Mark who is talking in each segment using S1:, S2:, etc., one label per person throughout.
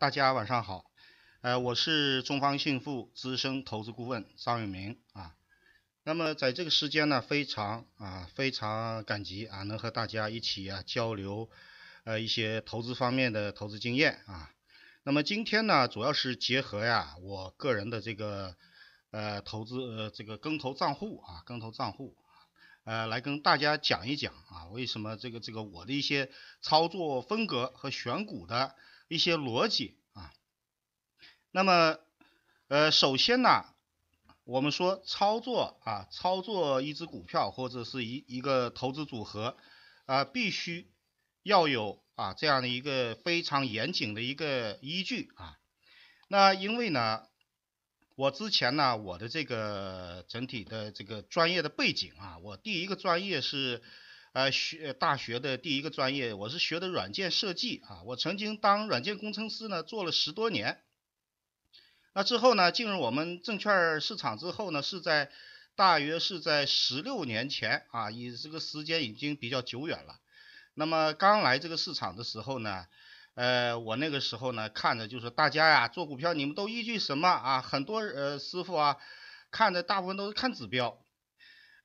S1: 大家晚上好，呃，我是中方信富资深投资顾问张永明啊。那么在这个时间呢，非常啊非常感激啊，能和大家一起啊交流呃一些投资方面的投资经验啊。那么今天呢，主要是结合呀我个人的这个呃投资呃这个跟投账户啊跟投账户呃来跟大家讲一讲啊为什么这个这个我的一些操作风格和选股的。一些逻辑啊，那么，呃，首先呢，我们说操作啊，操作一只股票或者是一一个投资组合啊，必须要有啊这样的一个非常严谨的一个依据啊。那因为呢，我之前呢，我的这个整体的这个专业的背景啊，我第一个专业是。呃，学大学的第一个专业，我是学的软件设计啊。我曾经当软件工程师呢，做了十多年。那之后呢，进入我们证券市场之后呢，是在大约是在十六年前啊，以这个时间已经比较久远了。那么刚来这个市场的时候呢，呃，我那个时候呢，看的就是大家呀做股票，你们都依据什么啊？很多呃师傅啊，看的大部分都是看指标。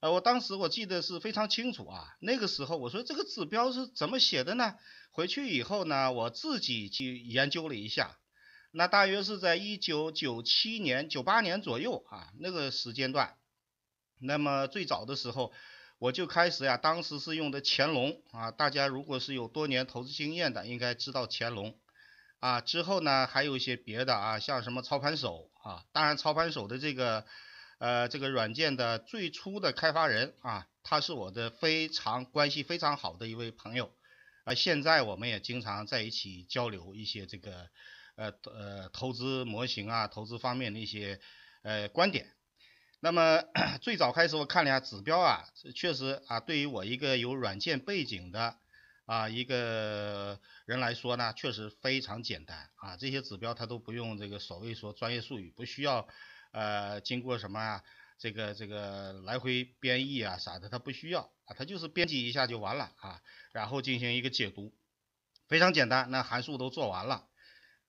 S1: 呃，我当时我记得是非常清楚啊，那个时候我说这个指标是怎么写的呢？回去以后呢，我自己去研究了一下，那大约是在一九九七年、九八年左右啊，那个时间段。那么最早的时候我就开始呀，当时是用的乾隆啊，大家如果是有多年投资经验的，应该知道乾隆啊。之后呢，还有一些别的啊，像什么操盘手啊，当然操盘手的这个。呃，这个软件的最初的开发人啊，他是我的非常关系非常好的一位朋友，啊，现在我们也经常在一起交流一些这个，呃呃，投资模型啊，投资方面的一些呃观点。那么最早开始我看了一下指标啊，确实啊，对于我一个有软件背景的啊一个人来说呢，确实非常简单啊，这些指标它都不用这个所谓说专业术语，不需要。呃，经过什么啊？这个这个来回编译啊啥的，它不需要啊，它就是编辑一下就完了啊，然后进行一个解读，非常简单。那函数都做完了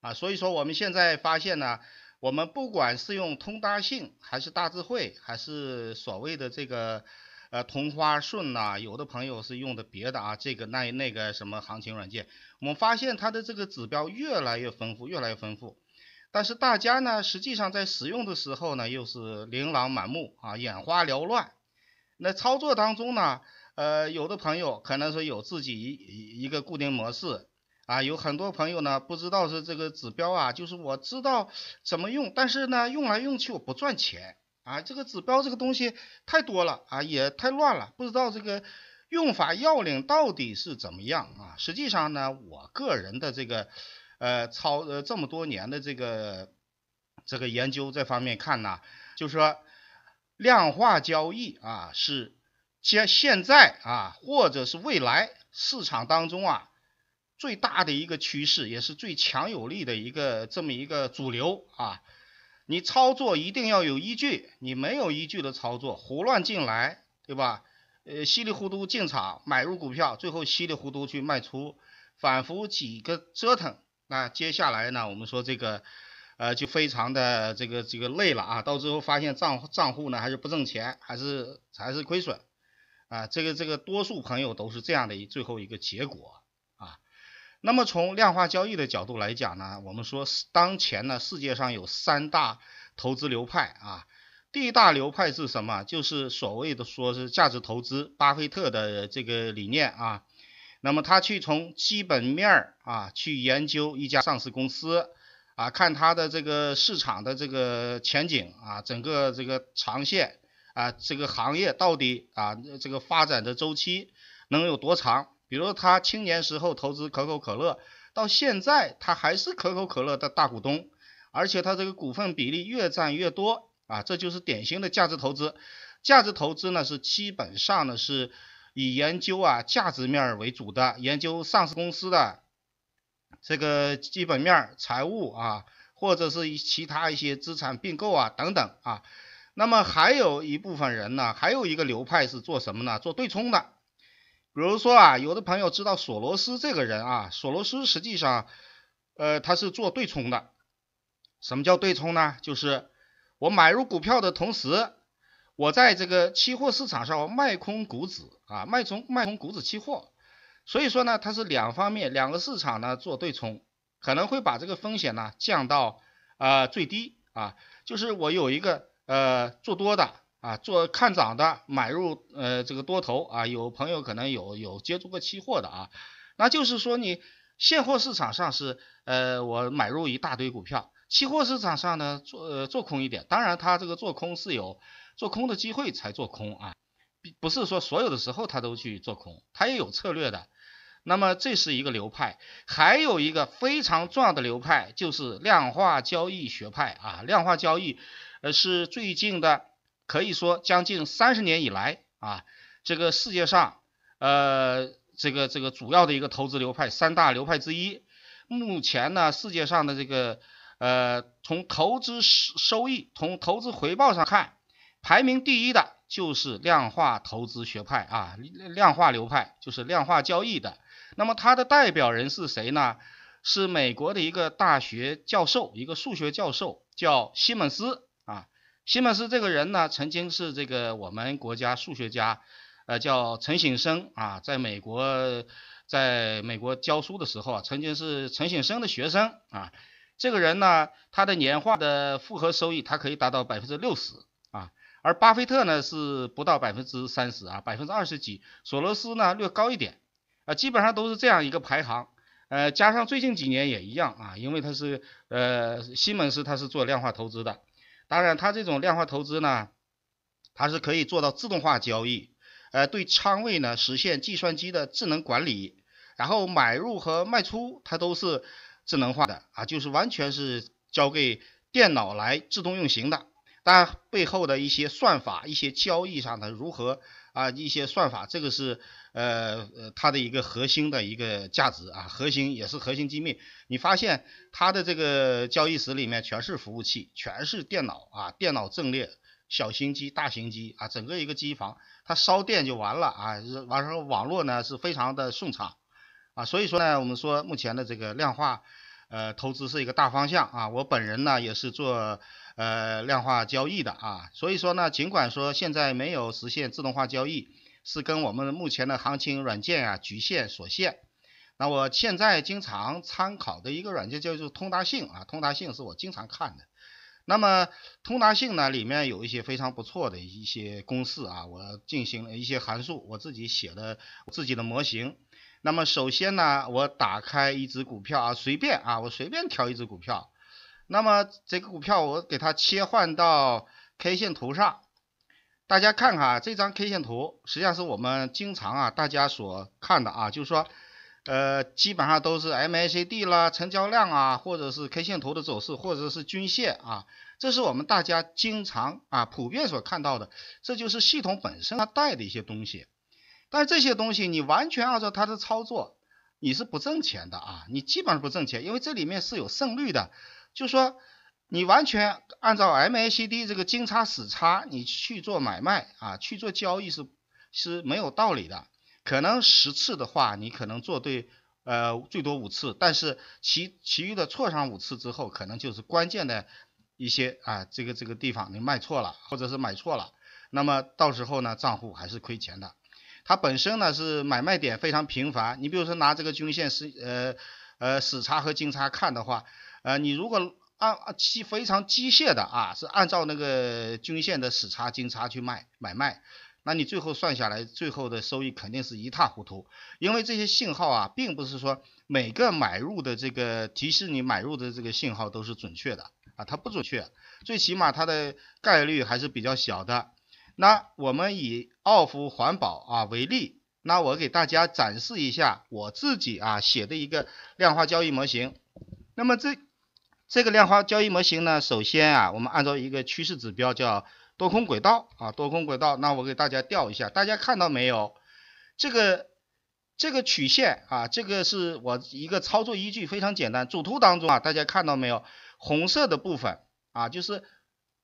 S1: 啊，所以说我们现在发现呢，我们不管是用通达信，还是大智慧，还是所谓的这个呃同花顺呐，有的朋友是用的别的啊，这个那那个什么行情软件，我们发现它的这个指标越来越丰富，越来越丰富。但是大家呢，实际上在使用的时候呢，又是琳琅满目啊，眼花缭乱。那操作当中呢，呃，有的朋友可能说有自己一一个固定模式啊，有很多朋友呢不知道是这个指标啊，就是我知道怎么用，但是呢，用来用去我不赚钱啊。这个指标这个东西太多了啊，也太乱了，不知道这个用法要领到底是怎么样啊。实际上呢，我个人的这个。呃，操，呃，这么多年的这个这个研究这方面看呢，就说量化交易啊是现现在啊或者是未来市场当中啊最大的一个趋势，也是最强有力的一个这么一个主流啊。你操作一定要有依据，你没有依据的操作，胡乱进来，对吧？呃，稀里糊涂进场买入股票，最后稀里糊涂去卖出，反复几个折腾。那接下来呢？我们说这个，呃，就非常的这个这个累了啊！到最后发现账账户呢还是不挣钱，还是还是亏损，啊，这个这个多数朋友都是这样的一最后一个结果啊。那么从量化交易的角度来讲呢，我们说当前呢世界上有三大投资流派啊。第一大流派是什么？就是所谓的说是价值投资，巴菲特的这个理念啊。那么他去从基本面儿啊去研究一家上市公司啊，看它的这个市场的这个前景啊，整个这个长线啊，这个行业到底啊这个发展的周期能有多长？比如他青年时候投资可口可乐，到现在他还是可口可乐的大股东，而且他这个股份比例越占越多啊，这就是典型的价值投资。价值投资呢是基本上呢是。以研究啊价值面为主的，研究上市公司的这个基本面、财务啊，或者是其他一些资产并购啊等等啊。那么还有一部分人呢，还有一个流派是做什么呢？做对冲的。比如说啊，有的朋友知道索罗斯这个人啊，索罗斯实际上，呃，他是做对冲的。什么叫对冲呢？就是我买入股票的同时。我在这个期货市场上卖空股指啊，卖空卖空股指期货，所以说呢，它是两方面两个市场呢做对冲，可能会把这个风险呢降到啊最低啊。就是我有一个呃做多的啊，做看涨的买入呃这个多头啊，有朋友可能有有接触过期货的啊，那就是说你现货市场上是呃我买入一大堆股票，期货市场上呢做做空一点，当然它这个做空是有。做空的机会才做空啊，不是说所有的时候他都去做空，他也有策略的。那么这是一个流派，还有一个非常重要的流派就是量化交易学派啊。量化交易，呃，是最近的，可以说将近三十年以来啊，这个世界上，呃，这个这个主要的一个投资流派，三大流派之一。目前呢，世界上的这个，呃，从投资收益、从投资回报上看。排名第一的就是量化投资学派啊，量化流派就是量化交易的。那么它的代表人是谁呢？是美国的一个大学教授，一个数学教授，叫西蒙斯啊。西蒙斯这个人呢，曾经是这个我们国家数学家，呃，叫陈省生啊，在美国，在美国教书的时候啊，曾经是陈省生的学生啊。这个人呢，他的年化的复合收益，他可以达到百分之六十。而巴菲特呢是不到百分之三十啊，百分之二十几，索罗斯呢略高一点，啊，基本上都是这样一个排行，呃，加上最近几年也一样啊，因为他是呃西蒙斯他是做量化投资的，当然他这种量化投资呢，它是可以做到自动化交易，呃，对仓位呢实现计算机的智能管理，然后买入和卖出它都是智能化的啊，就是完全是交给电脑来自动运行的。但背后的一些算法、一些交易上的如何啊，一些算法这个是呃呃它的一个核心的一个价值啊，核心也是核心机密。你发现它的这个交易室里面全是服务器，全是电脑啊，电脑阵列、小型机、大型机啊，整个一个机房，它烧电就完了啊，完事后网络呢是非常的顺畅啊，所以说呢，我们说目前的这个量化呃投资是一个大方向啊，我本人呢也是做。呃，量化交易的啊，所以说呢，尽管说现在没有实现自动化交易，是跟我们目前的行情软件啊局限所限。那我现在经常参考的一个软件叫做通达信啊，通达信是我经常看的。那么通达信呢，里面有一些非常不错的一些公式啊，我进行了一些函数，我自己写了自己的模型。那么首先呢，我打开一只股票啊，随便啊，我随便挑一只股票。那么这个股票我给它切换到 K 线图上，大家看看这张 K 线图，实际上是我们经常啊大家所看的啊，就是说呃基本上都是 MACD 啦、成交量啊，或者是 K 线图的走势，或者是均线啊，这是我们大家经常啊普遍所看到的，这就是系统本身它带的一些东西。但这些东西你完全按照它的操作，你是不挣钱的啊，你基本上不挣钱，因为这里面是有胜率的。就说，你完全按照 MACD 这个金叉死叉，你去做买卖啊，去做交易是是没有道理的。可能十次的话，你可能做对，呃，最多五次，但是其其余的错上五次之后，可能就是关键的一些啊，这个这个地方你卖错了，或者是买错了，那么到时候呢，账户还是亏钱的。它本身呢是买卖点非常频繁，你比如说拿这个均线是呃呃死叉和金叉看的话。呃，你如果按机非常机械的啊，是按照那个均线的死差、金差去卖买卖，那你最后算下来，最后的收益肯定是一塌糊涂。因为这些信号啊，并不是说每个买入的这个提示你买入的这个信号都是准确的啊，它不准确，最起码它的概率还是比较小的。那我们以奥福环保啊为例，那我给大家展示一下我自己啊写的一个量化交易模型。那么这。这个量化交易模型呢，首先啊，我们按照一个趋势指标叫多空轨道啊，多空轨道。那我给大家调一下，大家看到没有？这个这个曲线啊，这个是我一个操作依据，非常简单。主图当中啊，大家看到没有？红色的部分啊，就是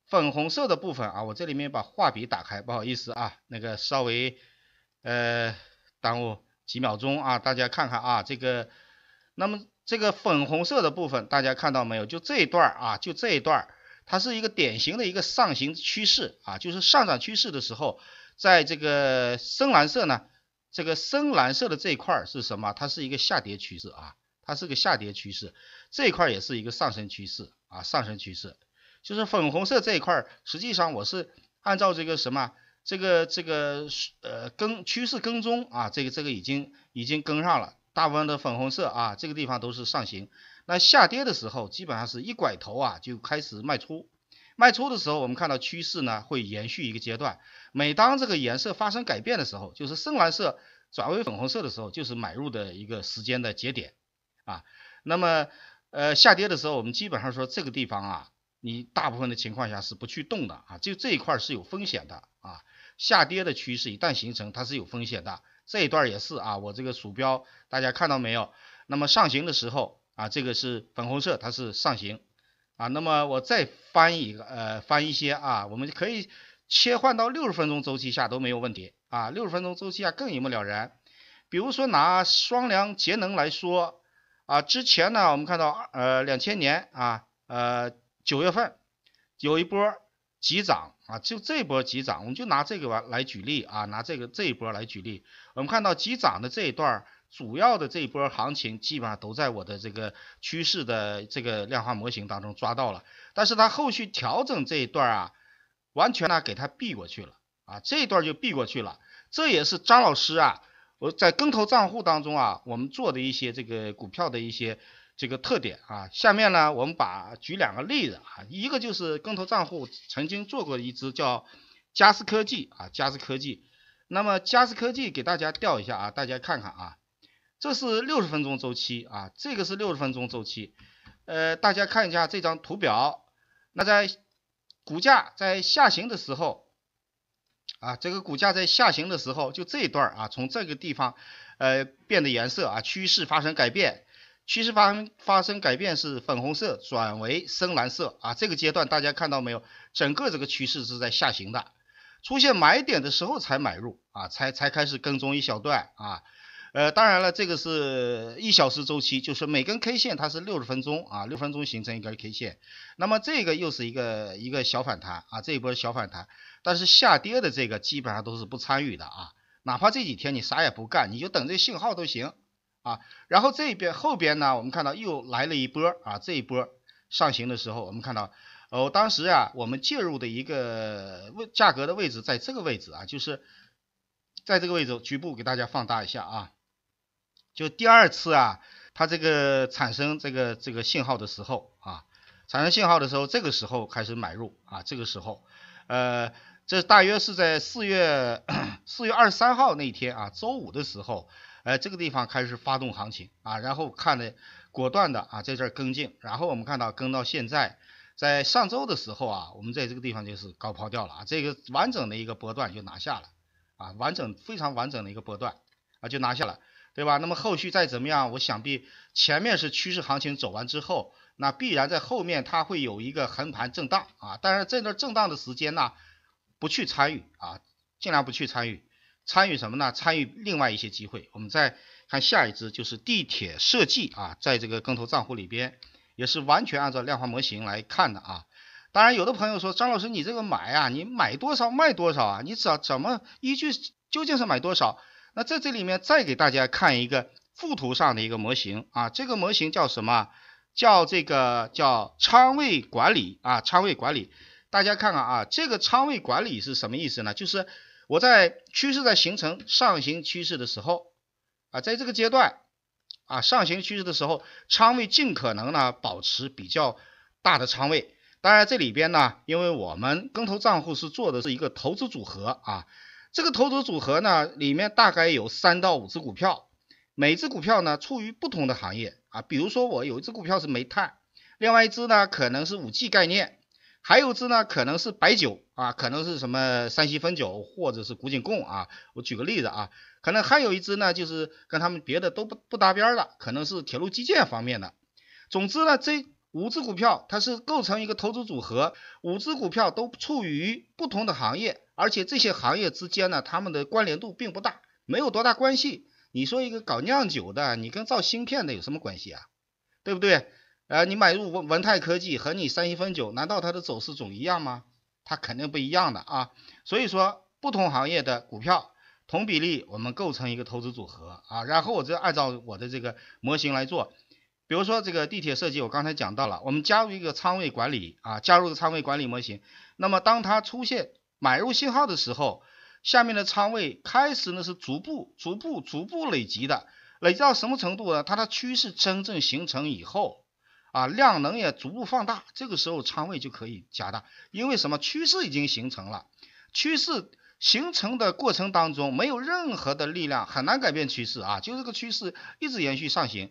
S1: 粉红色的部分啊。我这里面把画笔打开，不好意思啊，那个稍微呃耽误几秒钟啊，大家看看啊，这个那么。这个粉红色的部分大家看到没有？就这一段啊，就这一段它是一个典型的一个上行趋势啊，就是上涨趋势的时候，在这个深蓝色呢，这个深蓝色的这一块是什么？它是一个下跌趋势啊，它是个下跌趋势，这一块也是一个上升趋势啊，上升趋势，就是粉红色这一块实际上我是按照这个什么，这个这个呃跟趋势跟踪啊，这个这个已经已经跟上了。大部分的粉红色啊，这个地方都是上行。那下跌的时候，基本上是一拐头啊就开始卖出。卖出的时候，我们看到趋势呢会延续一个阶段。每当这个颜色发生改变的时候，就是深蓝色转为粉红色的时候，就是买入的一个时间的节点啊。那么，呃，下跌的时候，我们基本上说这个地方啊，你大部分的情况下是不去动的啊。就这一块是有风险的啊。下跌的趋势一旦形成，它是有风险的。这一段也是啊，我这个鼠标大家看到没有？那么上行的时候啊，这个是粉红色，它是上行啊。那么我再翻一个，呃，翻一些啊，我们可以切换到六十分钟周期下都没有问题啊。六十分钟周期下更一目了然。比如说拿双良节能来说啊，之前呢我们看到呃两千年啊呃九月份有一波。急涨啊，就这波急涨，我们就拿这个来来举例啊，拿这个这一波来举例。我们看到急涨的这一段，主要的这一波行情基本上都在我的这个趋势的这个量化模型当中抓到了，但是它后续调整这一段啊，完全呢给它避过去了啊，这一段就避过去了。这也是张老师啊，我在跟投账户当中啊，我们做的一些这个股票的一些。这个特点啊，下面呢，我们把举两个例子啊，一个就是跟投账户曾经做过一只叫嘉斯科技啊，嘉斯科技，那么嘉斯科技给大家调一下啊，大家看看啊，这是六十分钟周期啊，这个是六十分钟周期，呃，大家看一下这张图表，那在股价在下行的时候啊，这个股价在下行的时候，就这一段啊，从这个地方呃变的颜色啊，趋势发生改变。趋势发发生改变是粉红色转为深蓝色啊，这个阶段大家看到没有？整个这个趋势是在下行的，出现买点的时候才买入啊，才才开始跟踪一小段啊。呃，当然了，这个是一小时周期，就是每根 K 线它是六十分钟啊，六分钟形成一根 K 线。那么这个又是一个一个小反弹啊，这一波小反弹，但是下跌的这个基本上都是不参与的啊，哪怕这几天你啥也不干，你就等这信号都行。啊，然后这边后边呢，我们看到又来了一波啊，这一波上行的时候，我们看到哦，当时啊，我们介入的一个位价格的位置在这个位置啊，就是在这个位置，局部给大家放大一下啊，就第二次啊，它这个产生这个这个信号的时候啊，产生信号的时候，这个时候开始买入啊，这个时候，呃，这大约是在四月 四月二十三号那天啊，周五的时候。哎，这个地方开始发动行情啊，然后看的果断的啊，在这儿跟进，然后我们看到跟到现在，在上周的时候啊，我们在这个地方就是高抛掉了啊，这个完整的一个波段就拿下了啊，完整非常完整的一个波段啊就拿下了，对吧？那么后续再怎么样，我想必前面是趋势行情走完之后，那必然在后面它会有一个横盘震荡啊，但是在这震荡的时间呢，不去参与啊，尽量不去参与。参与什么呢？参与另外一些机会。我们再看下一支，就是地铁设计啊，在这个跟投账户里边也是完全按照量化模型来看的啊。当然，有的朋友说张老师，你这个买啊，你买多少卖多少啊？你怎怎么依据究竟是买多少？那在这里面再给大家看一个附图上的一个模型啊，这个模型叫什么叫这个叫仓位管理啊？仓位管理，大家看看啊，这个仓位管理是什么意思呢？就是。我在趋势在形成上行趋势的时候，啊，在这个阶段，啊，上行趋势的时候，仓位尽可能呢保持比较大的仓位。当然这里边呢，因为我们跟投账户是做的是一个投资组合啊，这个投资组合呢里面大概有三到五只股票，每只股票呢处于不同的行业啊，比如说我有一只股票是煤炭，另外一只呢可能是五 G 概念。还有只呢，可能是白酒啊，可能是什么山西汾酒或者是古井贡啊。我举个例子啊，可能还有一只呢，就是跟他们别的都不不搭边的，可能是铁路基建方面的。总之呢，这五只股票它是构成一个投资组合，五只股票都处于不同的行业，而且这些行业之间呢，它们的关联度并不大，没有多大关系。你说一个搞酿酒的，你跟造芯片的有什么关系啊？对不对？呃，你买入文文泰科技和你三一分酒，难道它的走势总一样吗？它肯定不一样的啊。所以说，不同行业的股票同比例我们构成一个投资组合啊。然后我就按照我的这个模型来做，比如说这个地铁设计，我刚才讲到了，我们加入一个仓位管理啊，加入个仓位管理模型。那么当它出现买入信号的时候，下面的仓位开始呢是逐步、逐步、逐步累积的。累积到什么程度呢？它的趋势真正形成以后。啊，量能也逐步放大，这个时候仓位就可以加大。因为什么？趋势已经形成了，趋势形成的过程当中，没有任何的力量很难改变趋势啊。就这个趋势一直延续上行，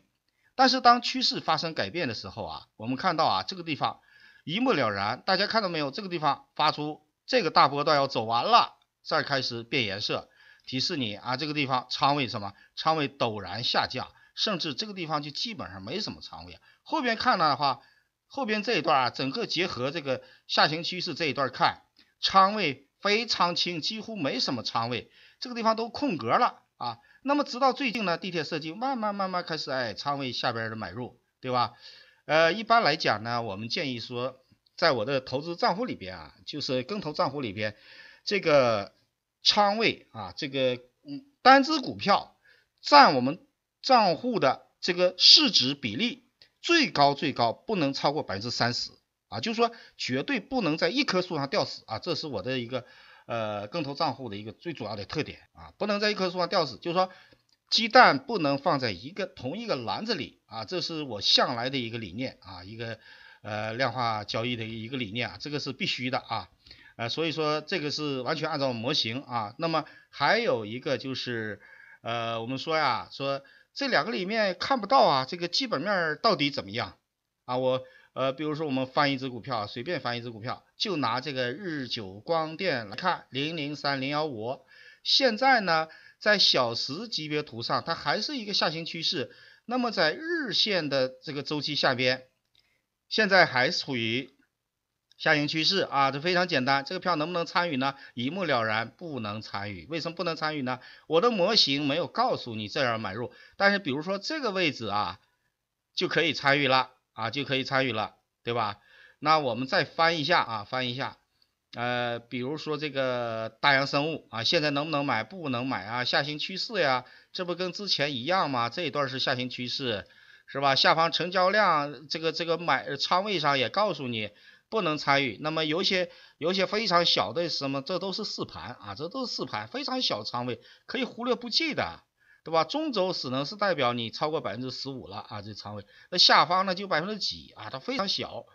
S1: 但是当趋势发生改变的时候啊，我们看到啊，这个地方一目了然，大家看到没有？这个地方发出这个大波段要走完了，再开始变颜色，提示你啊，这个地方仓位什么？仓位陡然下降，甚至这个地方就基本上没什么仓位啊。后边看的话，后边这一段啊，整个结合这个下行趋势这一段看，仓位非常轻，几乎没什么仓位，这个地方都空格了啊。那么直到最近呢，地铁设计慢慢慢慢开始哎，仓位下边的买入，对吧？呃，一般来讲呢，我们建议说，在我的投资账户里边啊，就是跟投账户里边，这个仓位啊，这个嗯，单只股票占我们账户的这个市值比例。最高最高不能超过百分之三十啊，就是说绝对不能在一棵树上吊死啊，这是我的一个呃跟投账户的一个最主要的特点啊，不能在一棵树上吊死，就是说鸡蛋不能放在一个同一个篮子里啊，这是我向来的一个理念啊，一个呃量化交易的一个理念啊，这个是必须的啊，呃所以说这个是完全按照模型啊，那么还有一个就是呃我们说呀说。这两个里面看不到啊，这个基本面到底怎么样啊？我呃，比如说我们翻一只股票，随便翻一只股票，就拿这个日久光电来看，零零三零幺五，现在呢，在小时级别图上它还是一个下行趋势，那么在日线的这个周期下边，现在还处于。下行趋势啊，这非常简单。这个票能不能参与呢？一目了然，不能参与。为什么不能参与呢？我的模型没有告诉你这样买入。但是，比如说这个位置啊，就可以参与了啊，就可以参与了，对吧？那我们再翻一下啊，翻一下。呃，比如说这个大洋生物啊，现在能不能买？不能买啊，下行趋势呀，这不跟之前一样吗？这一段是下行趋势，是吧？下方成交量，这个这个买仓位上也告诉你。不能参与，那么有些有些非常小的什么，这都是试盘啊，这都是试盘，非常小仓位可以忽略不计的，对吧？中轴只能是代表你超过百分之十五了啊，这仓位，那下方呢就百分之几啊，它非常小。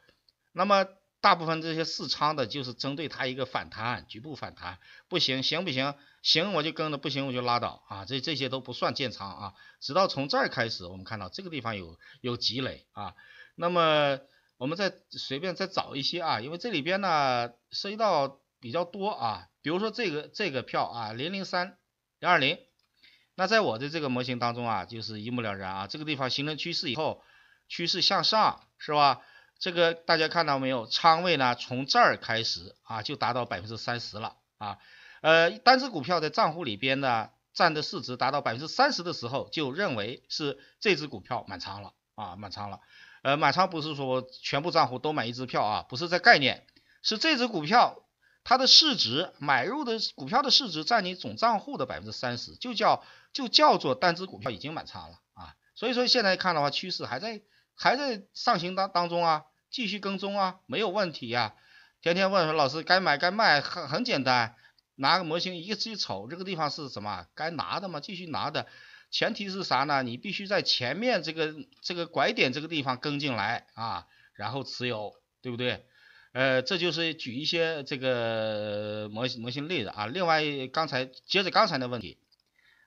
S1: 那么大部分这些试仓的，就是针对它一个反弹，局部反弹，不行行不行行我就跟着，不行我就拉倒啊，这这些都不算建仓啊。直到从这儿开始，我们看到这个地方有有积累啊，那么。我们再随便再找一些啊，因为这里边呢涉及到比较多啊，比如说这个这个票啊，零零三零二零，那在我的这个模型当中啊，就是一目了然啊，这个地方形成趋势以后，趋势向上是吧？这个大家看到没有？仓位呢从这儿开始啊就达到百分之三十了啊，呃，单只股票在账户里边呢占的市值达到百分之三十的时候，就认为是这只股票满仓了啊，满仓了。呃，满仓不是说全部账户都买一只票啊，不是这概念，是这只股票它的市值买入的股票的市值占你总账户的百分之三十，就叫就叫做单只股票已经满仓了啊。所以说现在看的话，趋势还在还在上行当当中啊，继续跟踪啊，没有问题呀。天天问说老师该买该卖很很简单，拿个模型一个劲瞅这个地方是什么该拿的嘛，继续拿的。前提是啥呢？你必须在前面这个这个拐点这个地方跟进来啊，然后持有，对不对？呃，这就是举一些这个 模模型例子啊。另外，刚才接着刚才的问题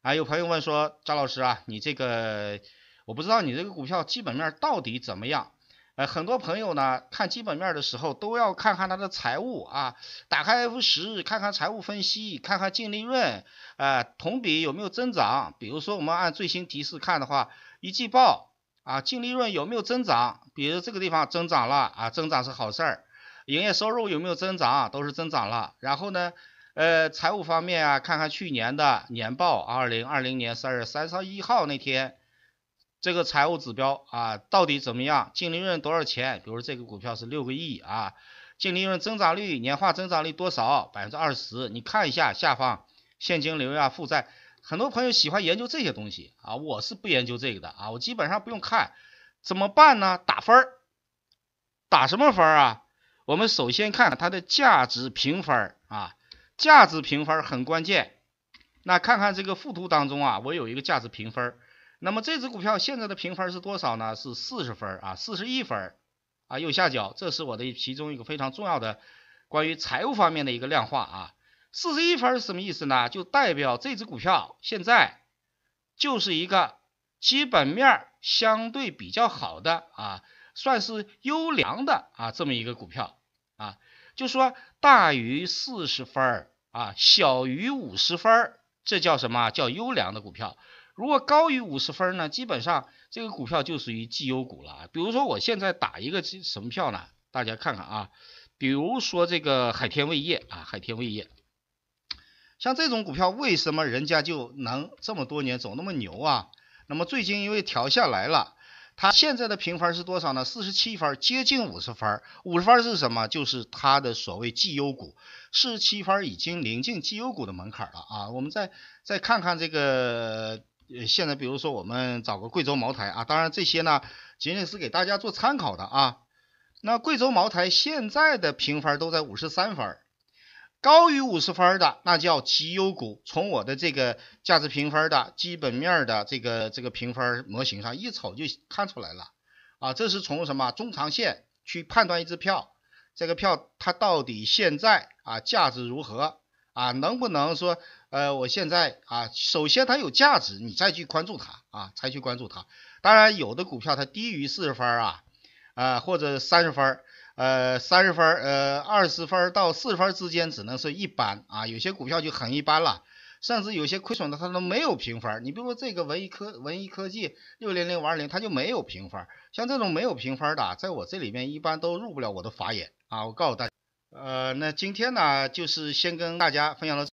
S1: 啊，有朋友问说，张老师啊，你这个我不知道你这个股票基本面到底怎么样？呃，很多朋友呢看基本面的时候都要看看它的财务啊，打开 F 十看看财务分析，看看净利润呃，同比有没有增长。比如说我们按最新提示看的话，一季报啊净利润有没有增长？比如这个地方增长了啊，增长是好事儿，营业收入有没有增长？都是增长了。然后呢，呃，财务方面啊，看看去年的年报，二零二零年二月三十一号那天。这个财务指标啊，到底怎么样？净利润多少钱？比如这个股票是六个亿啊，净利润增长率、年化增长率多少？百分之二十？你看一下下方现金流呀、负债。很多朋友喜欢研究这些东西啊，我是不研究这个的啊，我基本上不用看。怎么办呢？打分儿，打什么分儿啊？我们首先看它的价值评分啊，价值评分很关键。那看看这个附图当中啊，我有一个价值评分。那么这只股票现在的评分是多少呢？是四十分儿啊，四十一分儿啊，右下角，这是我的其中一个非常重要的关于财务方面的一个量化啊。四十一分是什么意思呢？就代表这只股票现在就是一个基本面相对比较好的啊，算是优良的啊这么一个股票啊。就说大于四十分儿啊，小于五十分儿，这叫什么叫优良的股票？如果高于五十分呢，基本上这个股票就属于绩优股了。比如说我现在打一个什么票呢？大家看看啊，比如说这个海天味业啊，海天味业，像这种股票为什么人家就能这么多年走那么牛啊？那么最近因为调下来了，它现在的评分是多少呢？四十七分，接近五十分。五十分是什么？就是它的所谓绩优股。四十七分已经临近绩优股的门槛了啊。我们再再看看这个。现在，比如说我们找个贵州茅台啊，当然这些呢仅仅是给大家做参考的啊。那贵州茅台现在的评分都在五十三分，高于五十分的那叫绩优股。从我的这个价值评分的基本面的这个这个评分模型上一瞅就看出来了啊，这是从什么中长线去判断一只票，这个票它到底现在啊价值如何啊，能不能说？呃，我现在啊，首先它有价值，你再去关注它啊，才去关注它。当然，有的股票它低于四十分啊，啊或者三十分呃三十分呃二十分到四十分之间只能是一般啊。有些股票就很一般了，甚至有些亏损的它都没有评分。你比如说这个文艺科文艺科技六零零五二零，它就没有评分。像这种没有评分的，在我这里面一般都入不了我的法眼啊。我告诉大家，呃，那今天呢，就是先跟大家分享到。